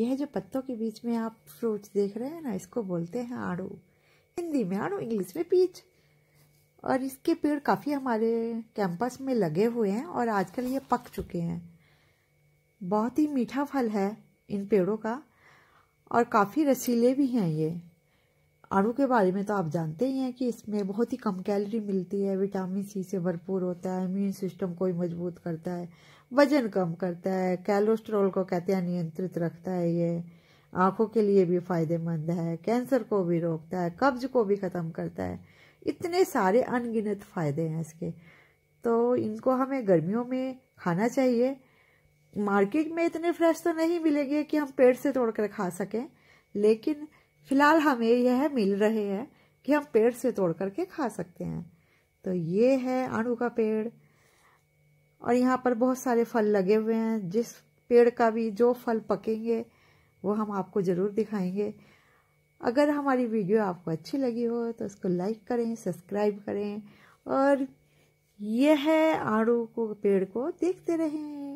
यह जो पत्तों के बीच में आप फ्रूट्स देख रहे हैं ना इसको बोलते हैं आड़ू हिंदी में आड़ू इंग्लिश में पीच और इसके पेड़ काफ़ी हमारे कैंपस में लगे हुए हैं और आजकल ये पक चुके हैं बहुत ही मीठा फल है इन पेड़ों का और काफ़ी रसीले भी हैं ये आड़ू के बारे में तो आप जानते ही हैं कि इसमें बहुत ही कम कैलोरी मिलती है विटामिन सी से भरपूर होता है इम्यून सिस्टम को ही मजबूत करता है वजन कम करता है कैलोस्ट्रोल को कहते हैं नियंत्रित रखता है ये आँखों के लिए भी फायदेमंद है कैंसर को भी रोकता है कब्ज को भी ख़त्म करता है इतने सारे अनगिनत फ़ायदे हैं इसके तो इनको हमें गर्मियों में खाना चाहिए मार्केट में इतने फ्रेश तो नहीं मिलेंगे कि हम पेड़ से तोड़कर खा सकें लेकिन फिलहाल हमें यह मिल रहे हैं कि हम पेड़ से तोड़ करके खा सकते हैं तो ये है आड़ू का पेड़ और यहाँ पर बहुत सारे फल लगे हुए हैं जिस पेड़ का भी जो फल पकेंगे वो हम आपको ज़रूर दिखाएंगे अगर हमारी वीडियो आपको अच्छी लगी हो तो उसको लाइक करें सब्सक्राइब करें और यह है आड़ू को पेड़ को देखते रहें